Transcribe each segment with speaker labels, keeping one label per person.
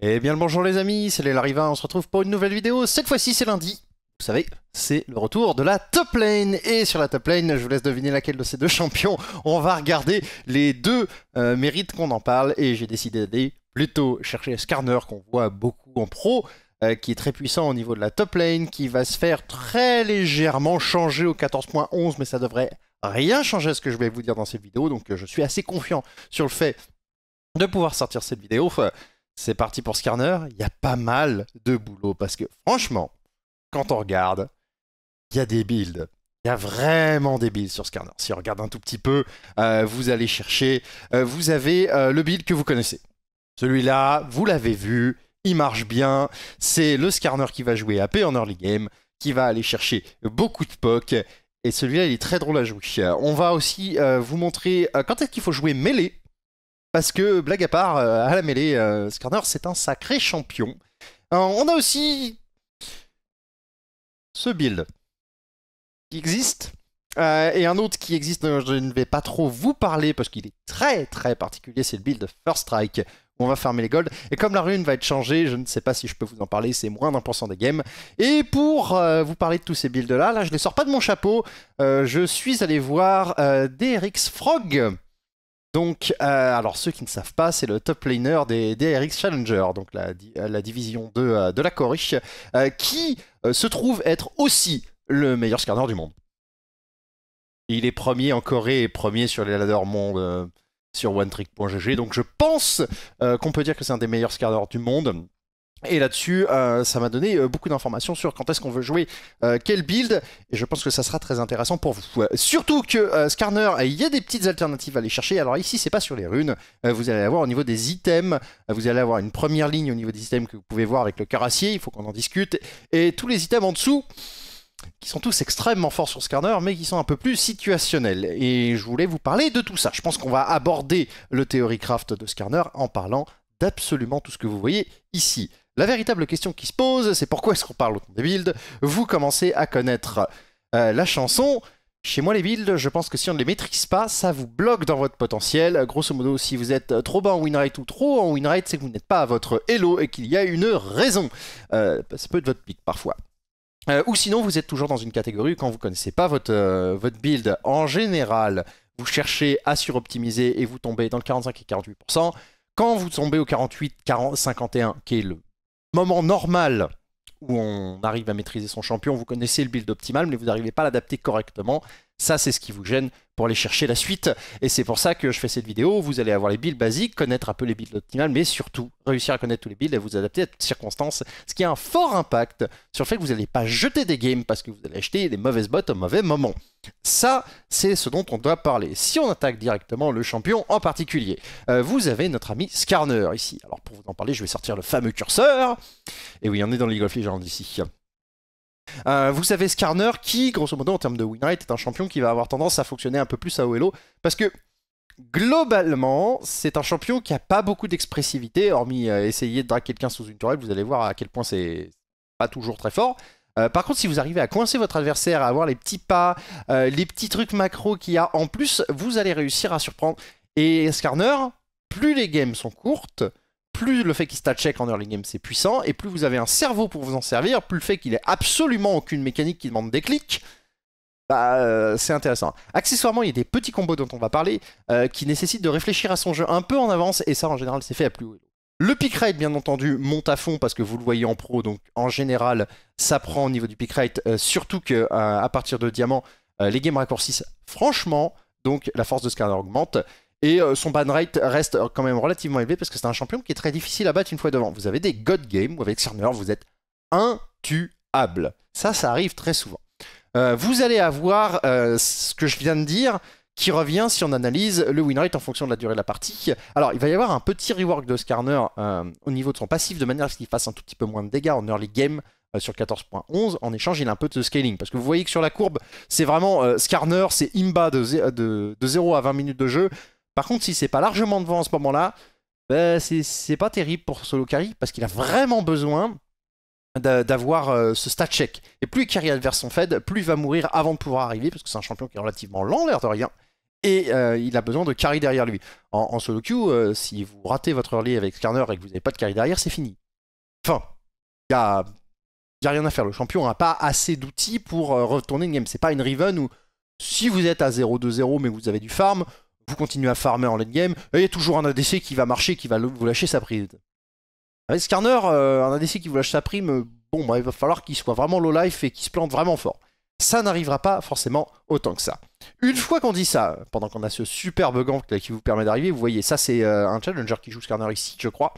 Speaker 1: Eh bien le bonjour les amis, c'est les riva on se retrouve pour une nouvelle vidéo. Cette fois-ci c'est lundi. Vous savez, c'est le retour de la top lane. Et sur la top lane, je vous laisse deviner laquelle de ces deux champions. On va regarder les deux euh, mérites qu'on en parle. Et j'ai décidé d'aller plutôt chercher Skarner qu'on voit beaucoup en pro. Euh, qui est très puissant au niveau de la top lane, qui va se faire très légèrement changer au 14.11, mais ça devrait rien changer à ce que je vais vous dire dans cette vidéo, donc euh, je suis assez confiant sur le fait de pouvoir sortir cette vidéo c'est parti pour Skarner, Il y a pas mal de boulot parce que franchement, quand on regarde, il y a des builds. Il y a vraiment des builds sur Skarner. Si on regarde un tout petit peu, euh, vous allez chercher. Euh, vous avez euh, le build que vous connaissez. Celui-là, vous l'avez vu, il marche bien. C'est le Skarner qui va jouer AP en early game, qui va aller chercher beaucoup de POC. Et celui-là, il est très drôle à jouer. On va aussi vous montrer quand est-ce qu'il faut jouer mêlé parce que, blague à part, euh, à la mêlée, euh, Skarner, c'est un sacré champion. Euh, on a aussi ce build qui existe. et un autre qui existe, je ne vais pas trop vous parler parce qu'il est très très particulier, c'est le build First Strike où on va fermer les golds. Et comme la rune va être changée, je ne sais pas si je peux vous en parler, c'est moins d'un pour cent des games. Et pour vous parler de tous ces builds là, là je ne les sors pas de mon chapeau, je suis allé voir DRX Frog donc, euh, alors ceux qui ne savent pas, c'est le top laner des DRX Challenger, donc la, euh, division 2 euh, de, la Corée, qui se trouve être aussi le meilleur scanner du monde. Il est premier en Corée et premier sur les ladders monde sur OneTrick.gg, donc je pense qu'on peut dire que c'est un des meilleurs scanners du monde. Et là-dessus, euh, ça m'a donné euh, beaucoup d'informations sur quand est-ce qu'on veut jouer euh, quel build, et je pense que ça sera très intéressant pour vous. surtout que Skarner, il y a des petites alternatives à aller chercher. Alors ici, c'est pas sur les runes, vous allez avoir au niveau des items, vous allez avoir une première ligne au niveau des items que vous pouvez voir avec le cœur il faut qu'on en discute, et tous les items en dessous qui sont tous extrêmement forts sur Skarner, mais qui sont un peu plus situationnels. Et je voulais vous parler de tout ça. Je pense qu'on va aborder le Theorycraft de Skarner en parlant d'absolument tout ce que vous voyez ici. La véritable question qui se pose, c'est pourquoi est-ce qu'on parle autant des builds Vous commencez à connaître euh, la chanson. Chez moi, les builds, je pense que si on ne les maîtrise pas, ça vous bloque dans votre potentiel. Grosso modo, si vous êtes trop bas en winrate ou trop en winrate, c'est que vous n'êtes pas à votre hello et qu'il y a une raison. Euh, ça peut être votre pic parfois. Euh, ou sinon, vous êtes toujours dans une catégorie quand vous ne connaissez pas votre, euh, votre build. En général, vous cherchez à suroptimiser et vous tombez dans le 45 et 48%. Quand vous tombez au 48, 40, 51, qui est le moment normal où on arrive à maîtriser son champion, vous connaissez le build optimal, mais vous n'arrivez pas à l'adapter correctement, ça, c'est ce qui vous gêne pour aller chercher la suite. Et c'est pour ça que je fais cette vidéo. Vous allez avoir les builds basiques, connaître un peu les builds optimales, mais surtout réussir à connaître tous les builds et vous adapter à toutes circonstances. Ce qui a un fort impact sur le fait que vous n'allez pas jeter des games parce que vous allez acheter des mauvaises bottes au mauvais moment. Ça, c'est ce dont on doit parler. Si on attaque directement le champion en particulier, euh, vous avez notre ami Skarner ici. Alors pour vous en parler, je vais sortir le fameux curseur. Et oui, on est dans League of Legends ici. Euh, vous savez Skarner qui, grosso modo, en termes de win est un champion qui va avoir tendance à fonctionner un peu plus à OLO. Parce que globalement, c'est un champion qui a pas beaucoup d'expressivité, hormis euh, essayer de draguer quelqu'un sous une tourelle, vous allez voir à quel point c'est pas toujours très fort. Euh, par contre, si vous arrivez à coincer votre adversaire, à avoir les petits pas, les petits trucs macro qu'il y a en plus, vous allez réussir à surprendre. Et Skarner, plus les games sont courtes, plus le fait qu'il stat check en early game c'est puissant, et plus vous avez un cerveau pour vous en servir, plus le fait qu'il ait absolument aucune mécanique qui demande des clics, bah, euh, c'est intéressant. Accessoirement, il y a des petits combos dont on va parler euh, qui nécessitent de réfléchir à son jeu un peu en avance, et ça en général c'est fait à plus haut. Le pick rate, bien entendu, monte à fond parce que vous le voyez en pro, donc en général, ça prend au niveau du pick rate, euh, surtout qu'à à partir de diamant, les games raccourcissent franchement, donc la force de scanner augmente. Et euh, son ban rate reste euh, quand même relativement élevé parce que c'est un champion qui est très difficile à battre une fois devant. Vous avez des God Games où avec Scarner vous êtes intuable. Ça, ça arrive très souvent. Euh, vous allez avoir ce que je viens de dire qui revient si on analyse le win rate en fonction de la durée de la partie. Alors, il va y avoir un petit rework de Skarner au niveau de son passif de manière à ce qu'il fasse un tout petit peu moins de dégâts en early game sur 14.11. En échange, il a un peu de scaling. Parce que vous voyez que sur la courbe, c'est vraiment Skarner, c'est Imba de, de 0 à 20 minutes de jeu. Par contre, si c'est pas largement devant en ce moment-là, ben, c'est pas terrible pour solo Solokari parce qu'il a vraiment besoin d'avoir euh, ce stat check. Et plus il carry adverse son Fed, plus il va mourir avant de pouvoir arriver, parce que c'est un champion qui est relativement lent, l'air de rien, et euh, il a besoin de carry derrière lui. En, solo queue, euh, si vous ratez votre early avec Skarner et que vous n'avez pas de carry derrière, c'est fini. Enfin, il n'y a, rien à faire. Le champion n'a pas assez d'outils pour retourner une game. C'est pas une Riven où si vous êtes à 0-2-0 mais vous avez du farm, vous continuez à farmer en late game, euh, il y a toujours un ADC qui va marcher, qui va vous lâcher sa prime. Avec ah, Skarner, euh, un ADC qui vous lâche sa prime, euh, bon, bah, il va falloir qu'il soit vraiment low life et qu'il se plante vraiment fort. Ça n'arrivera pas forcément autant que ça. Une fois qu'on dit ça, pendant qu'on a ce superbe gant qui vous permet d'arriver, vous voyez, ça c'est un challenger qui joue Skarner ici, je crois.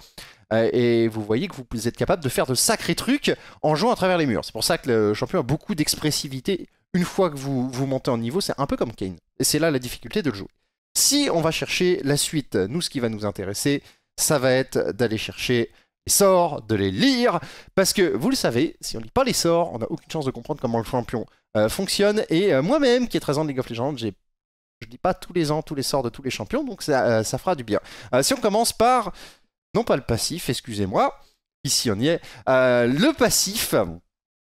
Speaker 1: et vous voyez que vous êtes capable de faire de sacrés trucs en jouant à travers les murs. C'est pour ça que le champion a beaucoup d'expressivité. Une fois que vous, vous montez en niveau, c'est un peu comme Kane. Et c'est là la difficulté de le jouer. Si on va chercher la suite, nous, ce qui va nous intéresser, ça va être d'aller chercher les sorts, de les lire, parce que vous le savez, si on lit pas les sorts, on n'a aucune chance de comprendre comment le champion euh, fonctionne. Et euh, moi-même, qui est 13 ans de League of Legends, j'ai je dis pas tous les ans tous les sorts de tous les champions, donc ça, euh, fera du bien. si on commence par, non pas le passif, excusez-moi, ici on y est, le passif.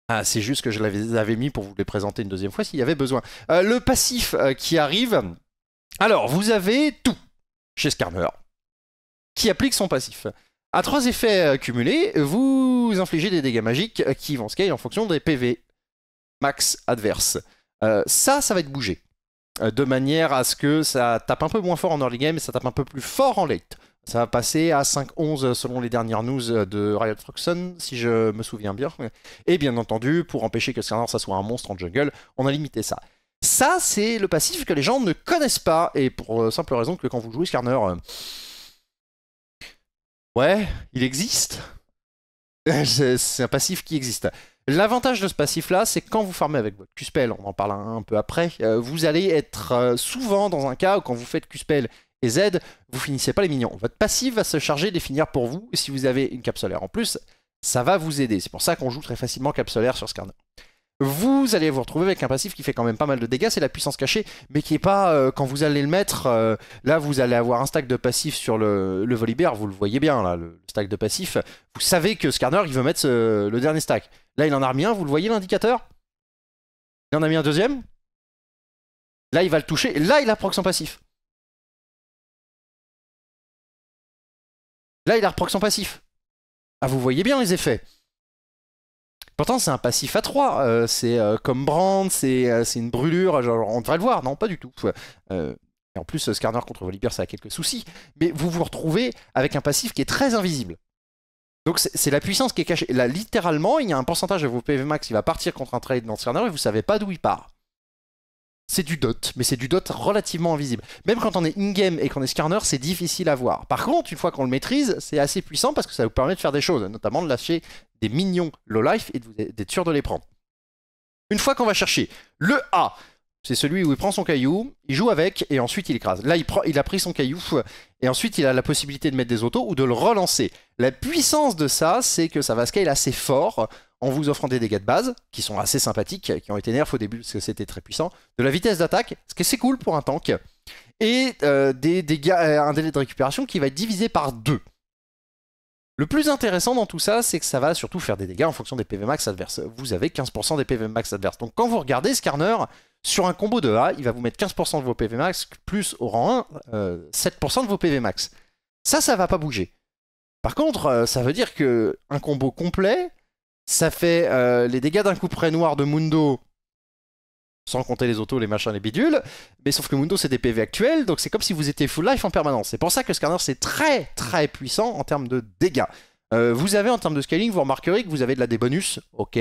Speaker 1: Ah, c'est juste que je l'avais mis pour vous les présenter une deuxième fois s'il y avait besoin. le passif qui arrive, alors, vous avez tout chez Skarner qui applique son passif. À trois effets cumulés, vous infligez des dégâts magiques qui vont scale en fonction des PV max adverse. Euh, ça, ça va être bougé. Euh, de manière à ce que ça tape un peu moins fort en early game et ça tape un peu plus fort en late. Ça va passer à 5-11 selon les dernières news de Riot Froxon, si je me souviens bien. Et bien entendu, pour empêcher que Skarner ça soit un monstre en jungle, on a limité ça. Ça, c'est le passif que les gens ne connaissent pas, et pour euh, simple raison que quand vous jouez Skarner, euh, ouais, il existe. c'est un passif qui existe. L'avantage de ce passif-là, c'est que quand vous farmez avec votre Q-Spell, on en parle un, peu après, euh, vous allez être souvent dans un cas où quand vous faites Q-Spell et Z, vous finissez pas les minions. Votre passif va se charger de finir pour vous, et si vous avez une capsulaire en plus, ça va vous aider. C'est pour ça qu'on joue très facilement capsulaire sur Skarner vous allez vous retrouver avec un passif qui fait quand même pas mal de dégâts, c'est la puissance cachée, mais qui est pas, euh, quand vous allez le mettre, euh, là vous allez avoir un stack de passif sur le, le Volibear, vous le voyez bien là, le stack de passif, vous savez que Skarner il veut mettre euh, le dernier stack. Là il en a mis un, vous le voyez l'indicateur Il en a mis un deuxième Là il va le toucher, là il a proc son passif.
Speaker 2: Là il a proc son passif.
Speaker 1: Ah vous voyez bien les effets Pourtant, c'est un passif à 3. Euh, c'est euh, comme Brand, euh, c'est une brûlure. Genre, on devrait le voir. Non, pas du tout. en plus, Skarner contre Volibear, ça a quelques soucis. Mais vous vous retrouvez avec un passif qui est très invisible. Donc, c'est la puissance qui est cachée. Là, littéralement, il y a un pourcentage de vos PV max qui va partir contre un trade dans Skarner et vous savez pas d'où il part c'est du dot, mais c'est du dot relativement invisible. Même quand on est in-game et qu'on est scanner, c'est difficile à voir. Par contre, une fois qu'on le maîtrise, c'est assez puissant parce que ça vous permet de faire des choses, notamment de lâcher des minions low-life et d'être sûr de les prendre. Une fois qu'on va chercher le A, c'est celui où il prend son caillou, il joue avec et ensuite il écrase. Là, il, il a pris son caillou et ensuite il a la possibilité de mettre des autos ou de le relancer. La puissance de ça, c'est que ça va scale assez fort en vous offrant des dégâts de base, qui sont assez sympathiques, qui ont été nerfs au début parce que c'était très puissant, de la vitesse d'attaque, ce qui est cool pour un tank, et euh, des euh, un délai de récupération qui va être divisé par 2. Le plus intéressant dans tout ça, c'est que ça va surtout faire des dégâts en fonction des PV max adverses. Vous avez 15% des PV max adverses. Donc quand vous regardez Skarner, sur un combo de A, il va vous mettre 15% de vos PV max, plus au rang 1, 7% euh, de vos PV max. Ça, ça va pas bouger. Par contre, ça veut dire que un combo complet, ça fait euh, les dégâts d'un coup près noir de Mundo, sans compter les autos, les machins, les bidules. Mais sauf que Mundo, c'est des PV actuels, donc c'est comme si vous étiez full life en permanence. C'est pour ça que Scanner, c'est très très puissant en termes de dégâts. Euh, vous avez en termes de scaling, vous remarquerez que vous avez de la bonus, ok,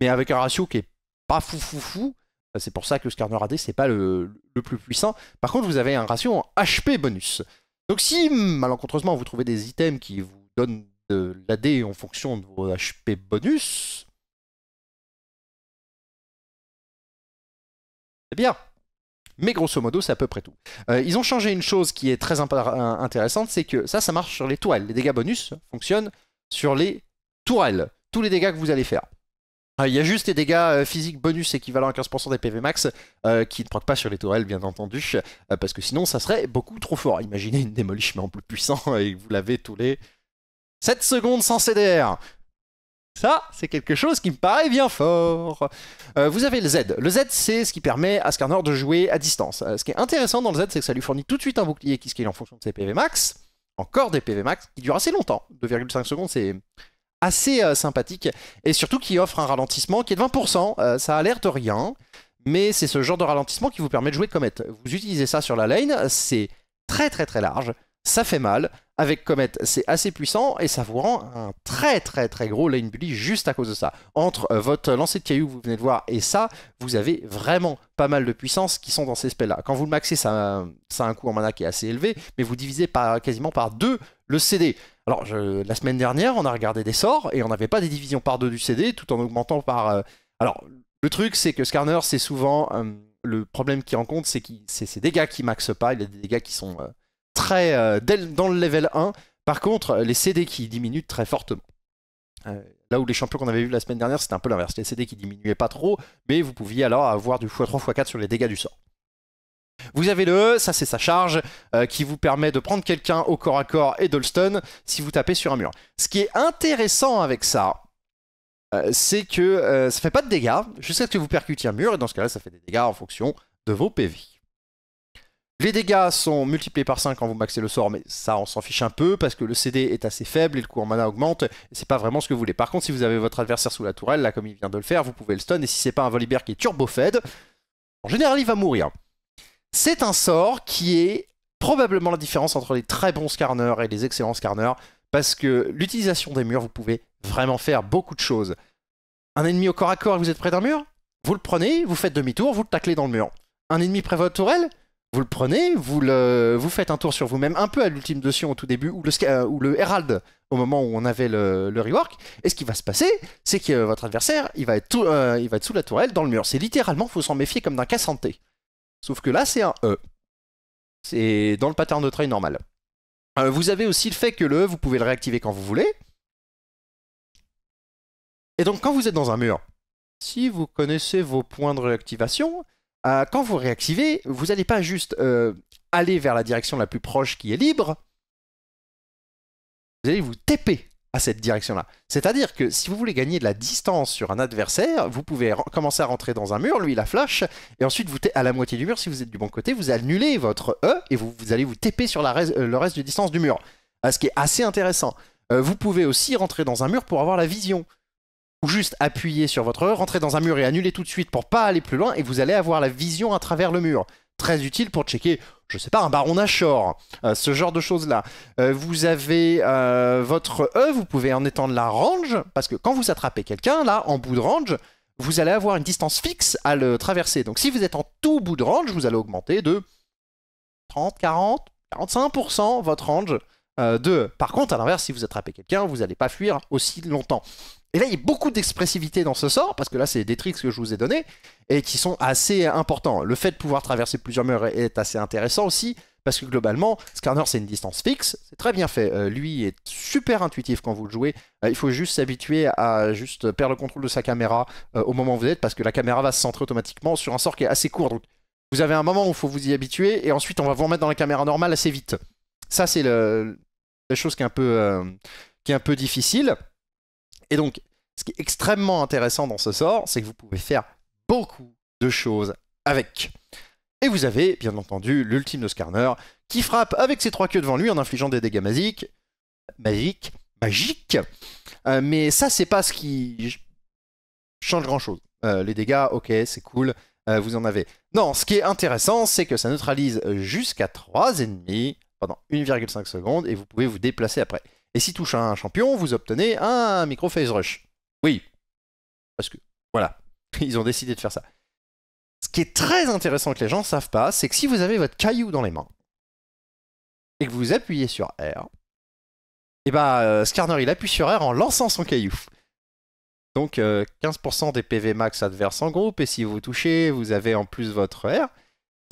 Speaker 1: mais avec un ratio qui est pas fou fou fou. Euh, c'est pour ça que Scarner AD, c'est pas le, le, plus puissant. Par contre, vous avez un ratio en HP bonus. Donc si malencontreusement vous trouvez des items qui vous donnent de l'AD en fonction de vos HP bonus, c'est eh bien. Mais grosso modo, c'est à peu près tout. Euh, ils ont changé une chose qui est très euh, intéressante, c'est que ça, ça marche sur les tourelles. Les dégâts bonus fonctionnent sur les tourelles. Tous les dégâts que vous allez faire. Euh, il y a juste les dégâts physiques bonus équivalents à 15% des PV max qui ne proc pas sur les tourelles, bien entendu, parce que sinon ça serait beaucoup trop fort. Imaginez une démolition en plus puissant et vous l'avez tous les 7 secondes sans CDR. Ça, c'est quelque chose qui me paraît bien fort. Euh, vous avez le Z. Le Z, c'est ce qui permet à Skarnor de jouer à distance. Euh, ce qui est intéressant dans le Z, c'est que ça lui fournit tout de suite un bouclier qui scale en fonction de ses PV max. Encore des PV max, qui durent assez longtemps. 2,5 secondes, c'est assez euh, sympathique. Et surtout qui offre un ralentissement qui est de 20%. ça a rien, mais c'est ce genre de ralentissement qui vous permet de jouer de comète. Vous utilisez ça sur la lane, c'est très très très large ça fait mal. Avec Comet, c'est assez puissant et ça vous rend un très très très gros lane bully juste à cause de ça. Entre euh, votre lancer de cailloux que vous venez de voir et ça, vous avez vraiment pas mal de puissance qui sont dans ces spells-là. Quand vous le maxez, ça, a un coût en mana qui est assez élevé, mais vous divisez par, quasiment par deux le CD. Alors, la semaine dernière, on a regardé des sorts et on n'avait pas des divisions par deux du CD tout en augmentant par. Euh, alors, le truc, c'est que Scarner, c'est souvent. Euh, le problème qu'il rencontre, c'est que c'est ses dégâts qui maxent pas, il a des dégâts qui sont très euh, dans le level 1. Par contre, les CD qui diminuent très fortement. Euh, là où les champions qu'on avait vu la semaine dernière, c'était un peu l'inverse. Les CD qui diminuaient pas trop, mais vous pouviez alors avoir du x3, x4 sur les dégâts du sort. Vous avez le E, ça c'est sa charge, euh, qui vous permet de prendre quelqu'un au corps à corps et de stun si vous tapez sur un mur. Ce qui est intéressant avec ça, c'est que ça fait pas de dégâts jusqu'à ce que vous percutiez un mur, et dans ce cas-là, ça fait des dégâts en fonction de vos PV. Les dégâts sont multipliés par 5 quand vous maxez le sort, mais ça on s'en fiche un peu parce que le CD est assez faible et le coût en mana augmente, et c'est pas vraiment ce que vous voulez. Par contre, si vous avez votre adversaire sous la tourelle, là comme il vient de le faire, vous pouvez le stun, et si c'est pas un Volibear qui est turbo-fed, en général il va mourir. C'est un sort qui est probablement la différence entre les très bons scarners et les excellents scarners, parce que l'utilisation des murs, vous pouvez vraiment faire beaucoup de choses. Un ennemi au corps à corps et vous êtes près d'un mur, vous le prenez, vous faites demi-tour, vous le taclez dans le mur. Un ennemi près de votre tourelle, vous le prenez, vous, faites un tour sur vous-même, un peu à l'ultime de Sion au tout début, ou le, euh, ou le Herald au moment où on avait le, rework. Et ce qui va se passer, c'est que votre adversaire, il va être, euh, sous la tourelle, dans le mur. C'est littéralement, il faut s'en méfier comme d'un cas santé. Sauf que là, c'est un E. C'est dans le pattern de trail normal. Euh, vous avez aussi le fait que le E, vous pouvez le réactiver quand vous voulez. Et donc, quand vous êtes dans un mur, si vous connaissez vos points de réactivation, euh, quand vous réactivez, vous n'allez pas juste euh, aller vers la direction la plus proche qui est libre, vous allez vous TP à cette direction-là. C'est-à-dire que si vous voulez gagner de la distance sur un adversaire, vous pouvez commencer à rentrer dans un mur, lui la flash, et ensuite vous à la moitié du mur, si vous êtes du bon côté, vous annulez votre E et vous, allez vous TP sur euh, le reste de distance du mur. Ce qui est assez intéressant. vous pouvez aussi rentrer dans un mur pour avoir la vision ou juste appuyer sur votre rentrer dans un mur et annuler tout de suite pour pas aller plus loin et vous allez avoir la vision à travers le mur. Très utile pour checker, je sais pas, un baron Nashor, euh, ce genre de choses-là. Euh, vous avez euh, votre E, vous pouvez en étendre la range, parce que quand vous attrapez quelqu'un, là, en bout de range, vous allez avoir une distance fixe à le traverser. Donc si vous êtes en tout bout de range, vous allez augmenter de 30, 40, 45% votre range de E. Par contre, à l'inverse, si vous attrapez quelqu'un, vous n'allez pas fuir aussi longtemps. Et là, il y a beaucoup d'expressivité dans ce sort, parce que là, c'est des tricks que je vous ai donnés, et qui sont assez importants. Le fait de pouvoir traverser plusieurs murs est assez intéressant aussi, parce que globalement, Scarner, c'est une distance fixe, c'est très bien fait. Euh, lui est super intuitif quand vous le jouez. Euh, il faut juste s'habituer à juste perdre le contrôle de sa caméra euh, au moment où vous êtes, parce que la caméra va se centrer automatiquement sur un sort qui est assez court. Donc, vous avez un moment où il faut vous y habituer, et ensuite, on va vous remettre dans la caméra normale assez vite. Ça, c'est la chose qui est un peu, qui est un peu difficile. Et donc, ce qui est extrêmement intéressant dans ce sort, c'est que vous pouvez faire beaucoup de choses avec. Et vous avez, bien entendu, l'ultime de Skarner, qui frappe avec ses trois queues devant lui en infligeant des dégâts magiques. Magiques Magiques euh, Mais ça, c'est pas ce qui change grand-chose. Euh, les dégâts, ok, c'est cool, euh, vous en avez. Non, ce qui est intéressant, c'est que ça neutralise jusqu'à 3 ennemis pendant 1,5 secondes, et vous pouvez vous déplacer après. Et si touche un champion, vous obtenez un micro phase rush. Oui, parce que voilà, ils ont décidé de faire ça. Ce qui est très intéressant que les gens ne savent pas, c'est que si vous avez votre caillou dans les mains et que vous appuyez sur R, et eh bah ben, euh, Scarner il appuie sur R en lançant son caillou. Donc 15% euh, des PV max adverses en groupe, et si vous touchez, vous avez en plus votre R.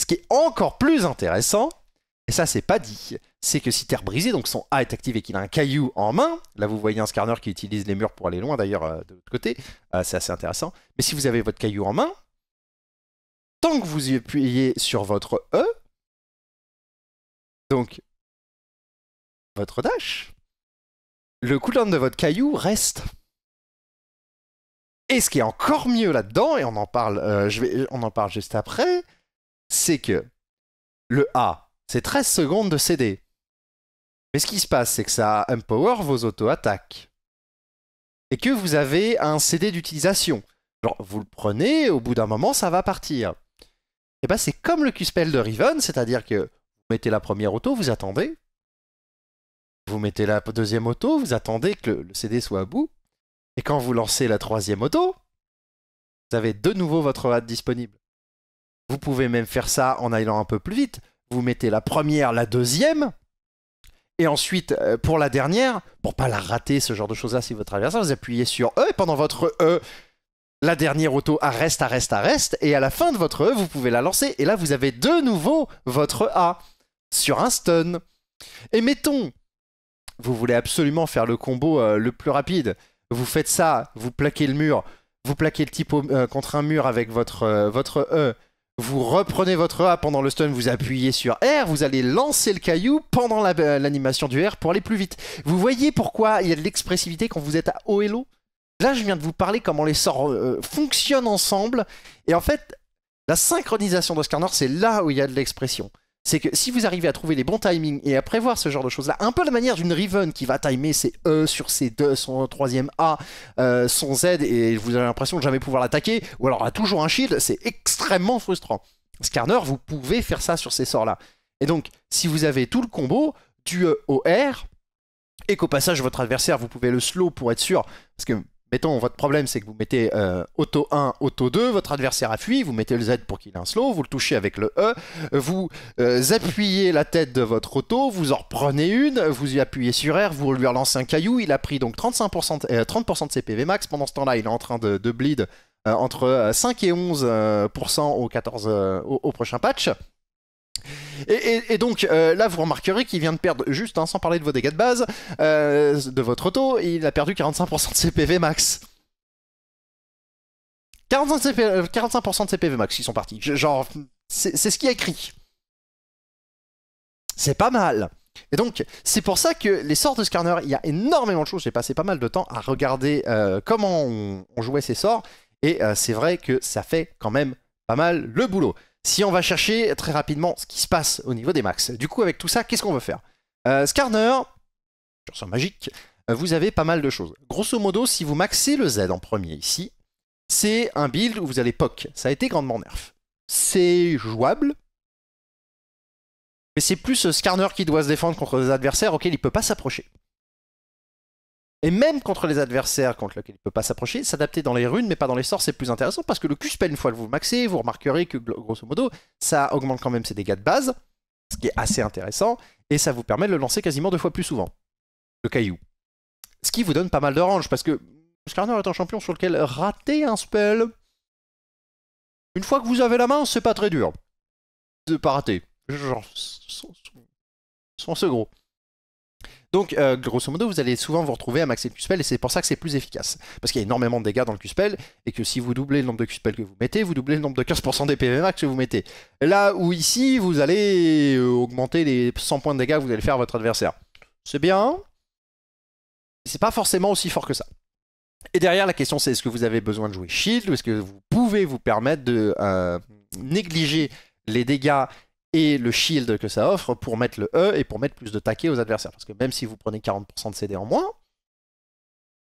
Speaker 1: Ce qui est encore plus intéressant, et ça c'est pas dit, c'est que si Terre brisée, donc son A est et qu'il a un caillou en main, là vous voyez un scarner qui utilise les murs pour aller loin d'ailleurs euh, de l'autre côté, euh, c'est assez intéressant, mais si vous avez votre caillou en main, tant que vous y appuyez sur votre E,
Speaker 2: donc votre dash, le cooldown de votre caillou
Speaker 1: reste. Et ce qui est encore mieux là-dedans, et on en parle, euh, on en parle juste après, c'est que le A c'est 13 secondes de CD. Mais ce qui se passe, c'est que ça empower vos auto-attaques. Et que vous avez un CD d'utilisation. vous le prenez, au bout d'un moment, ça va partir. Et eh bah, ben, c'est comme le Q-Spell de Riven, c'est-à-dire que vous mettez la première auto, vous attendez. Vous mettez la deuxième auto, vous attendez que le, CD soit à bout. Et quand vous lancez la troisième auto, vous avez de nouveau votre rate disponible. Vous pouvez même faire ça en allant un peu plus vite vous mettez la première, la deuxième, et ensuite, euh, pour la dernière, pour pas la rater, ce genre de choses-là, si votre adversaire, vous appuyez sur E, et pendant votre E, la dernière auto arrête, arrête, arrête, et à la fin de votre E, vous pouvez la lancer, et là, vous avez de nouveau votre A sur un stun. Et mettons, vous voulez absolument faire le combo euh, le plus rapide, vous faites ça, vous plaquez le mur, vous plaquez le type euh, contre un mur avec votre, votre E, vous reprenez votre A pendant le stun, vous appuyez sur R, vous allez lancer le caillou pendant euh, l'animation du R pour aller plus vite. Vous voyez pourquoi il y a de l'expressivité quand vous êtes à haut et Là, je viens de vous parler comment les sorts euh, fonctionnent ensemble. Et en fait, la synchronisation d'Oscar Nord, c'est là où il y a de l'expression c'est que si vous arrivez à trouver les bons timings et à prévoir ce genre de choses-là, un peu la manière d'une Riven qui va timer ses E sur ses deux, son troisième A, euh, son Z, et vous avez l'impression de jamais pouvoir l'attaquer, ou alors a toujours un shield, c'est extrêmement frustrant. Scarner, vous pouvez faire ça sur ces sorts-là. Et donc, si vous avez tout le combo, du E au R, et qu'au passage votre adversaire, vous pouvez le slow pour être sûr, parce que mettons, votre problème, c'est que vous mettez euh, auto 1, auto 2, votre adversaire a fui, vous mettez le Z pour qu'il ait un slow, vous le touchez avec le E, vous euh, appuyez la tête de votre auto, vous en prenez une, vous y appuyez sur R, vous lui relancez un caillou, il a pris donc 35%, 30% euh, de CPV max, pendant ce temps-là, il est en train de, bleed entre 5 et 11% au, 14, au prochain patch. Et, donc euh, là, vous remarquerez qu'il vient de perdre, juste hein, sans parler de vos dégâts de base, euh, de votre auto, il a perdu 45% de ses PV max. 45%, euh, de ses PV max ils sont partis. Genre, c'est ce qui a écrit. C'est pas mal. Et donc, c'est pour ça que les sorts de Skarner, il y a énormément de choses. J'ai passé pas mal de temps à regarder comment on, jouait ces sorts. Et c'est vrai que ça fait quand même pas mal le boulot si on va chercher très rapidement ce qui se passe au niveau des max. Du coup, avec tout ça, qu'est-ce qu'on veut faire euh, Skarner, sur son magique, euh, vous avez pas mal de choses. Grosso modo, si vous maxez le Z en premier ici, c'est un build où vous allez POC. Ça a été grandement nerf. C'est jouable, mais c'est plus euh, Skarner qui doit se défendre contre des adversaires auxquels il ne peut pas s'approcher. Et même contre les adversaires contre lesquels il ne peut pas s'approcher, s'adapter dans les runes mais pas dans les sorts, c'est plus intéressant parce que le Q-spell, une fois que vous maxez, vous remarquerez que grosso modo, ça augmente quand même ses dégâts de base, ce qui est assez intéressant, et ça vous permet de le lancer quasiment deux fois plus souvent, le caillou. Ce qui vous donne pas mal de range parce que Scarner est un champion sur lequel rater un spell, une fois que vous avez la main, c'est pas très dur de pas rater. Genre, ce gros. Donc, euh, grosso modo, vous allez souvent vous retrouver à maxer le Q-Spell et c'est pour ça que c'est plus efficace. Parce qu'il y a énormément de dégâts dans le Q-Spell et que si vous doublez le nombre de Q-Spell que vous mettez, vous doublez le nombre de 15% des PV max que vous mettez. Là où ici, vous allez euh, augmenter les 100 points de dégâts que vous allez faire à votre adversaire. C'est bien, c'est pas forcément aussi fort que ça. Et derrière, la question c'est est-ce que vous avez besoin de jouer shield ou est-ce que vous pouvez vous permettre de euh, négliger les dégâts et le shield que ça offre pour mettre le E et pour mettre plus de taquets aux adversaires. Parce que même si vous prenez 40% de CD en moins,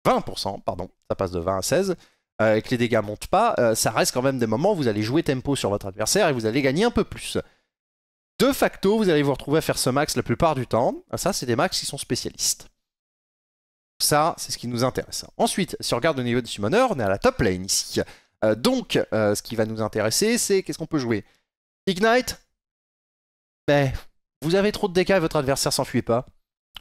Speaker 1: 20%, pardon, ça passe de 20 à 16, euh, et que les dégâts montent pas, euh, ça reste quand même des moments où vous allez jouer tempo sur votre adversaire et vous allez gagner un peu plus. De facto, vous allez vous retrouver à faire ce max la plupart du temps. Ah, ça, c'est des max qui sont spécialistes. Ça, c'est ce qui nous intéresse. Ensuite, si on regarde au niveau du Summoner, on est à la top lane ici. Euh, donc, ce qui va nous intéresser, c'est qu'est-ce qu'on peut jouer Ignite, mais ben, vous avez trop de dégâts et votre adversaire s'enfuit pas,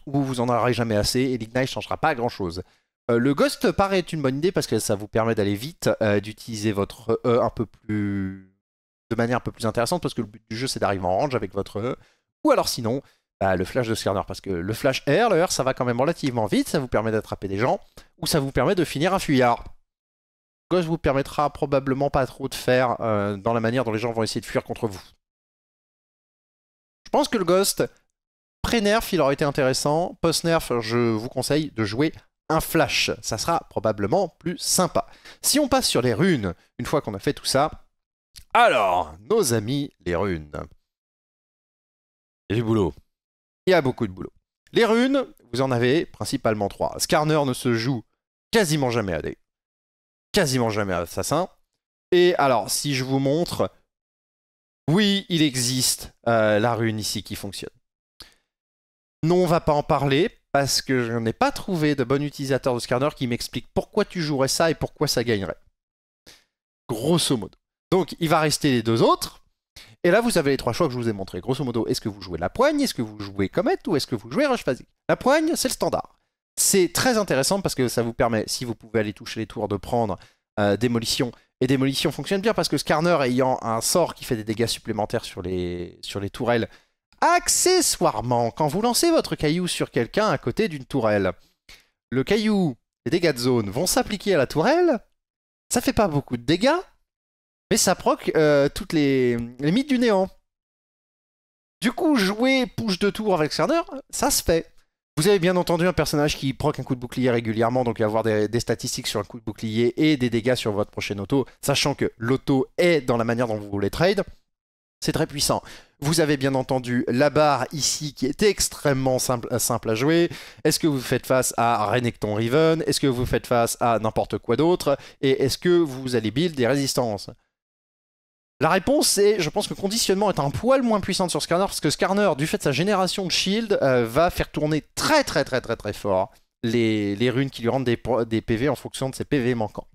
Speaker 1: ou vous en aurez jamais assez et l'ignite changera pas grand chose. Euh, le ghost paraît une bonne idée parce que ça vous permet d'aller vite, euh, d'utiliser votre E un peu plus. de manière un peu plus intéressante parce que le but du jeu c'est d'arriver en range avec votre E, ou alors sinon, bah, le flash de Skarner, parce que le flash R, le R ça va quand même relativement vite, ça vous permet d'attraper des gens, ou ça vous permet de finir un fuyard. Ghost vous permettra probablement pas trop de faire dans la manière dont les gens vont essayer de fuir contre vous. Je pense que le Ghost, pré-nerf, il aurait été intéressant. Post-nerf, je vous conseille de jouer un flash. Ça sera probablement plus sympa. Si on passe sur les runes, une fois qu'on a fait tout ça, alors, nos amis, les runes. Il y a du boulot. Il y a beaucoup de boulot. Les runes, vous en avez principalement trois. Skarner ne se joue quasiment jamais à des. Quasiment jamais à assassin. Et alors, si je vous montre oui, il existe euh, la rune ici qui fonctionne. Non, on va pas en parler parce que je n'ai pas trouvé de bon utilisateur de scanner qui m'explique pourquoi tu jouerais ça et pourquoi ça gagnerait. Grosso modo. Donc, il va rester les deux autres. Et là, vous avez les trois choix que je vous ai montrés. Grosso modo, est-ce que vous jouez la poigne, est-ce que vous jouez Comet, ou est-ce que vous jouez rush Phasic La poigne, c'est le standard. C'est très intéressant parce que ça vous permet, si vous pouvez aller toucher les tours, de prendre euh, démolition et démolition fonctionne bien parce que Skarner ayant un sort qui fait des dégâts supplémentaires sur les, sur les tourelles, accessoirement, quand vous lancez votre caillou sur quelqu'un à côté d'une tourelle, le caillou, les dégâts de zone vont s'appliquer à la tourelle, ça fait pas beaucoup de dégâts, mais ça proc euh, toutes les, les mythes du néant. Du coup, jouer push de tour avec Skarner, ça se fait. Vous avez bien entendu un personnage qui proc un coup de bouclier régulièrement, donc il avoir des, statistiques sur un coup de bouclier et des dégâts sur votre prochaine auto, sachant que l'auto est dans la manière dont vous voulez trade. C'est très puissant. Vous avez bien entendu la barre ici qui est extrêmement simple, euh, simple à jouer. Est-ce que vous faites face à Renekton Riven Est-ce que vous faites face à n'importe quoi d'autre Et est-ce que vous allez build des résistances la réponse c'est, je pense que conditionnement est un poil moins puissant sur Skarner, parce que Skarner, du fait de sa génération de shield, euh, va faire tourner très très très très très fort les, runes qui lui rendent des, PV en fonction de ses PV manquants.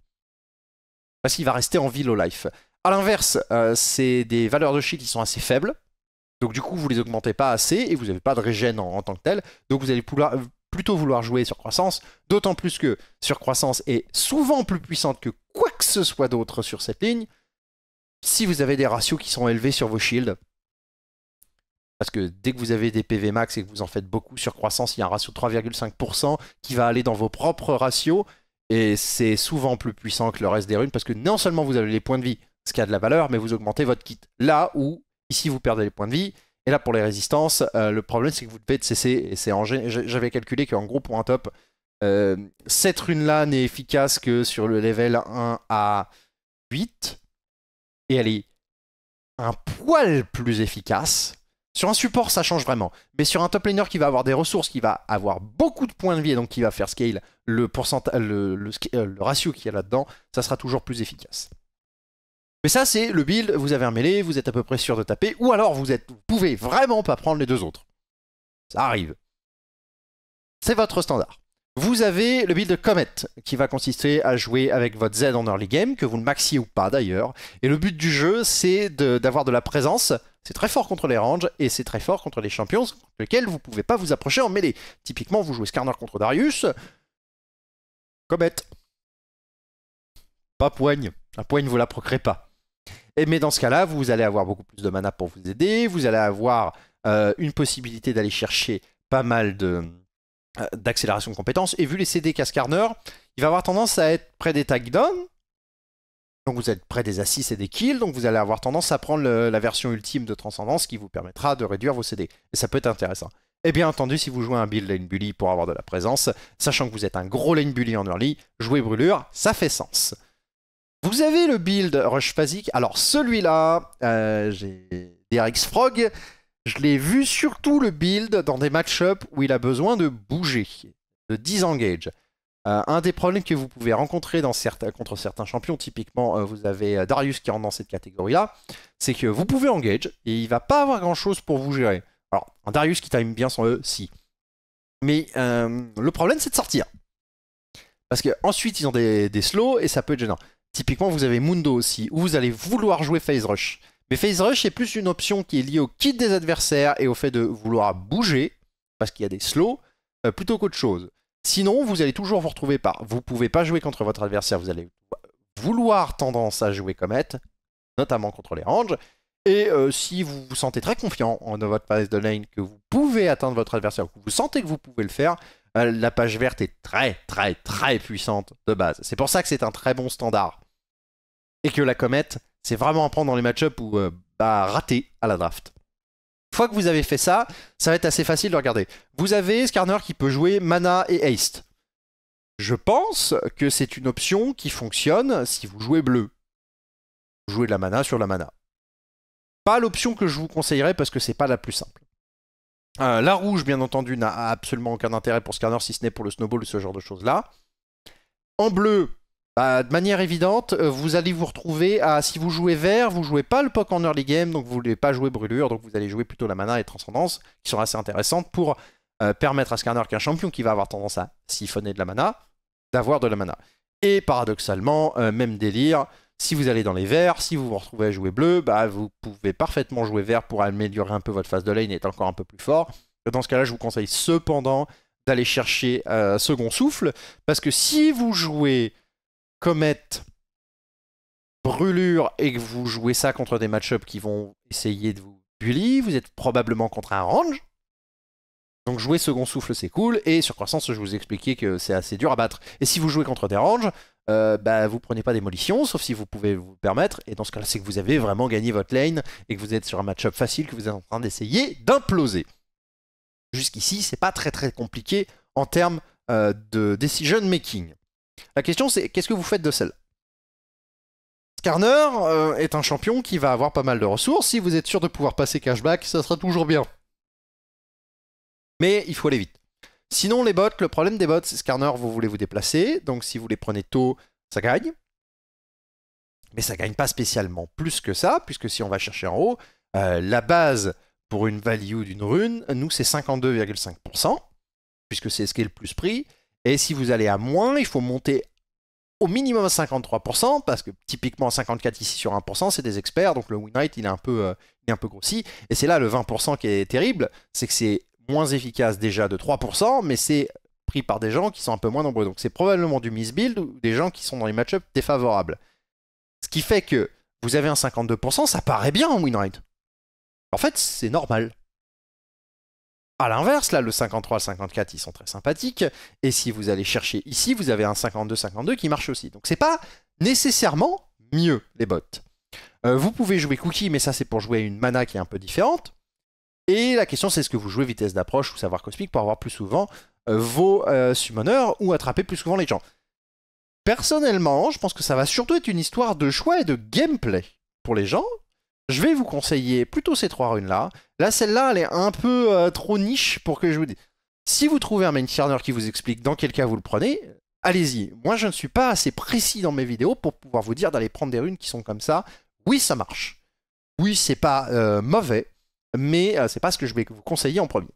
Speaker 1: Parce qu'il va rester en ville au life. A l'inverse, euh, c'est des valeurs de shield qui sont assez faibles, donc du coup vous les augmentez pas assez et vous n'avez pas de régène en, tant que tel, donc vous allez plutôt vouloir jouer sur croissance, d'autant plus que sur croissance est souvent plus puissante que quoi que ce soit d'autre sur cette ligne, si vous avez des ratios qui sont élevés sur vos shields, parce que dès que vous avez des PV max et que vous en faites beaucoup sur croissance, il y a un ratio de 3,5% qui va aller dans vos propres ratios, et c'est souvent plus puissant que le reste des runes, parce que non seulement vous avez les points de vie, ce qui a de la valeur, mais vous augmentez votre kit. Là où, ici, vous perdez les points de vie, et là, pour les résistances, euh, le problème, c'est que vous devez être Et c'est en... J'avais calculé qu'en gros, pour un top, euh, cette rune-là n'est efficace que sur le level 1 à 8 et elle est un poil plus efficace. Sur un support, ça change vraiment. Mais sur un top laner qui va avoir des ressources, qui va avoir beaucoup de points de vie et donc qui va faire scale le, euh, le, ratio qu'il y a là-dedans, ça sera toujours plus efficace. Mais ça, c'est le build, vous avez un mêlé, vous êtes à peu près sûr de taper, ou alors vous, êtes, vous pouvez vraiment pas prendre les deux autres. Ça arrive. C'est votre standard. Vous avez le build Comet, qui va consister à jouer avec votre Z en early game, que vous le maxiez ou pas d'ailleurs. Et le but du jeu, c'est d'avoir de, la présence. C'est très fort contre les ranges, et c'est très fort contre les champions, contre lesquels vous ne pouvez pas vous approcher en mêlée. Typiquement, vous jouez Skarner contre Darius. Comet. Pas poigne. Un poigne, vous la pas. Et, mais dans ce cas-là, vous allez avoir beaucoup plus de mana pour vous aider, vous allez avoir euh, une possibilité d'aller chercher pas mal de euh, d'accélération de compétences. Et vu les CD Cascarner, il va avoir tendance à être près des takedowns. Donc vous êtes près des assists et des kills, donc vous allez avoir tendance à prendre la version ultime de Transcendance qui vous permettra de réduire vos CD. Et ça peut être intéressant. Et bien entendu, si vous jouez un build lane bully pour avoir de la présence, sachant que vous êtes un gros lane bully en early, jouer brûlure, ça fait sens. Vous avez le build rush phasique. Alors celui-là, euh, j'ai DRX Frog. Je l'ai vu surtout le build dans des match où il a besoin de bouger, de disengage. Euh, un des problèmes que vous pouvez rencontrer contre certains champions, typiquement euh, vous avez euh, Darius qui rentre dans cette catégorie-là, c'est que vous pouvez engage et il va pas avoir grand-chose pour vous gérer. Alors, un Darius qui time bien son E, si. Mais le problème c'est de sortir. Parce que ensuite ils ont des, des slows et ça peut être gênant. Typiquement vous avez Mundo aussi, où vous allez vouloir jouer phase rush. Mais Phase Rush est plus une option qui est liée au kit des adversaires et au fait de vouloir bouger, parce qu'il y a des slows, euh, plutôt qu'autre chose. Sinon, vous allez toujours vous retrouver par. Vous pouvez pas jouer contre votre adversaire, vous allez vouloir tendance à jouer Comet, notamment contre les ranges. Et euh, si vous vous sentez très confiant en votre phase de lane, que vous pouvez atteindre votre adversaire, que vous sentez que vous pouvez le faire, euh, la page verte est très très très puissante de base. C'est pour ça que c'est un très bon standard. Et que la comète c'est vraiment à prendre dans les match-ups ou euh, bah, rater à la draft. Une fois que vous avez fait ça, ça va être assez facile de regarder. Vous avez Skarner qui peut jouer Mana et Haste. Je pense que c'est une option qui fonctionne si vous jouez bleu. Vous jouez de la mana sur la mana. Pas l'option que je vous conseillerais parce que c'est pas la plus simple. Euh, la rouge, bien entendu, n'a absolument aucun intérêt pour Skarner, si ce n'est pour le snowball ou ce genre de choses-là. En bleu, bah, de manière évidente, euh, vous allez vous retrouver à, si vous jouez vert, vous jouez pas le POC en early game, donc vous ne voulez pas jouer brûlure, donc vous allez jouer plutôt la mana et transcendance, qui sont assez intéressantes pour euh, permettre à Skarner, qu'un champion qui va avoir tendance à siphonner de la mana, d'avoir de la mana. Et paradoxalement, euh, même délire, si vous allez dans les verts, si vous vous retrouvez à jouer bleu, bah, vous pouvez parfaitement jouer vert pour améliorer un peu votre phase de lane et être encore un peu plus fort. Dans ce cas-là, je vous conseille cependant d'aller chercher second souffle, parce que si vous jouez Comète, brûlure et que vous jouez ça contre des match-ups qui vont essayer de vous bully, vous êtes probablement contre un range. Donc jouer second souffle c'est cool et sur croissance je vous expliquais que c'est assez dur à battre. Et si vous jouez contre des ranges, vous euh, bah, vous prenez pas démolition, sauf si vous pouvez vous permettre. Et dans ce cas-là, c'est que vous avez vraiment gagné votre lane et que vous êtes sur un match-up facile que vous êtes en train d'essayer d'imploser. Jusqu'ici, c'est pas très très compliqué en termes euh, de decision making. La question c'est qu'est-ce que vous faites de celle Skarner euh, est un champion qui va avoir pas mal de ressources. Si vous êtes sûr de pouvoir passer cashback, ça sera toujours bien. Mais il faut aller vite. Sinon, les bots, le problème des bots, c'est Skarner, vous voulez vous déplacer. Donc si vous les prenez tôt, ça gagne. Mais ça gagne pas spécialement plus que ça, puisque si on va chercher en haut, euh, la base pour une value d'une rune, nous c'est 52,5%, puisque c'est ce qui est le plus pris. Et si vous allez à moins, il faut monter au minimum à 53%, parce que typiquement 54 ici sur 1%, c'est des experts, donc le win il est un peu, euh, un peu grossi. Et c'est là le 20% qui est terrible, c'est que c'est moins efficace déjà de 3%, mais c'est pris par des gens qui sont un peu moins nombreux. Donc c'est probablement du misbuild ou des gens qui sont dans les matchups défavorables. Ce qui fait que vous avez un 52%, ça paraît bien en win En fait, c'est normal. A l'inverse, là, le 53 le 54, ils sont très sympathiques. Et si vous allez chercher ici, vous avez un 52-52 qui marche aussi. Donc, c'est pas nécessairement mieux, les bots. Euh, vous pouvez jouer cookie, mais ça, c'est pour jouer une mana qui est un peu différente. Et la question, c'est est-ce que vous jouez vitesse d'approche ou savoir cosmique pour avoir plus souvent euh, vos euh, summoners ou attraper plus souvent les gens Personnellement, je pense que ça va surtout être une histoire de choix et de gameplay pour les gens, je vais vous conseiller plutôt ces trois runes-là. Là, Là celle là elle est un peu euh, trop niche pour que je vous dise. Si vous trouvez un main qui vous explique dans quel cas vous le prenez, allez-y. Moi, je ne suis pas assez précis dans mes vidéos pour pouvoir vous dire d'aller prendre des runes qui sont comme ça. Oui, ça marche. Oui, c'est pas euh, mauvais, mais euh, c'est pas ce que je vais vous conseiller en premier.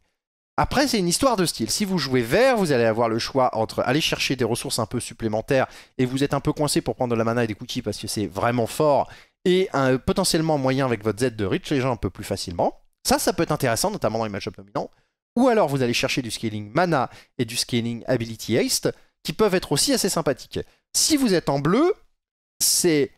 Speaker 1: Après, c'est une histoire de style. Si vous jouez vert, vous allez avoir le choix entre aller chercher des ressources un peu supplémentaires et vous êtes un peu coincé pour prendre de la mana et des cookies parce que c'est vraiment fort et un potentiellement moyen avec votre Z de reach les gens un peu plus facilement. Ça, ça peut être intéressant, notamment dans les matchups dominants. Ou alors vous allez chercher du scaling mana et du scaling ability haste, qui peuvent être aussi assez sympathiques. Si vous êtes en bleu, c'est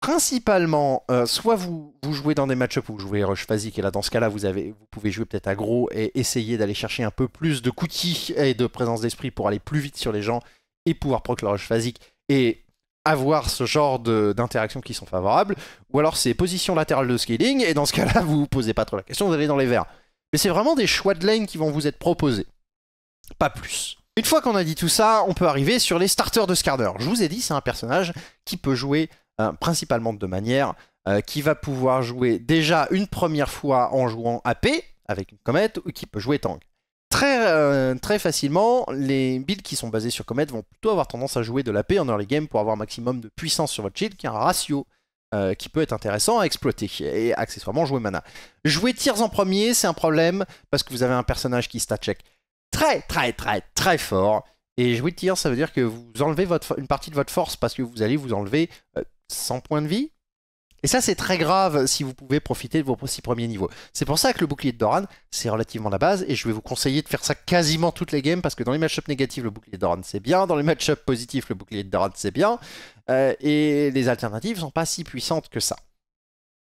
Speaker 1: principalement euh, soit vous, vous jouez dans des matchups où vous jouez rush physique, et là dans ce cas-là vous avez vous pouvez jouer peut-être aggro et essayer d'aller chercher un peu plus de cookies et de présence d'esprit pour aller plus vite sur les gens et pouvoir proc le rush phasique et avoir ce genre d'interactions qui sont favorables, ou alors c'est position latérale de scaling, et dans ce cas-là, vous vous posez pas trop la question, vous allez dans les verts. Mais c'est vraiment des choix de lane qui vont vous être proposés. Pas plus. Une fois qu'on a dit tout ça, on peut arriver sur les starters de Skarner. Je vous ai dit, c'est un personnage qui peut jouer euh, principalement de manière, manières, euh, qui va pouvoir jouer déjà une première fois en jouant AP, avec une comète, ou qui peut jouer tank très, euh, très facilement, les builds qui sont basés sur Comet vont plutôt avoir tendance à jouer de la paix en early game pour avoir un maximum de puissance sur votre shield, qui est un ratio euh, qui peut être intéressant à exploiter et accessoirement jouer mana. Jouer tirs en premier, c'est un problème parce que vous avez un personnage qui stat check très très très très fort. Et jouer tirs, ça veut dire que vous enlevez une partie de votre force parce que vous allez vous enlever 100 euh, points de vie, et ça, c'est très grave si vous pouvez profiter de vos six premiers niveaux. C'est pour ça que le bouclier de Doran, c'est relativement la base, et je vais vous conseiller de faire ça quasiment toutes les games, parce que dans les match-ups négatifs, le bouclier de Doran, c'est bien, dans les match-ups positifs, le bouclier de Doran, c'est bien, euh, et les alternatives sont pas si puissantes que ça.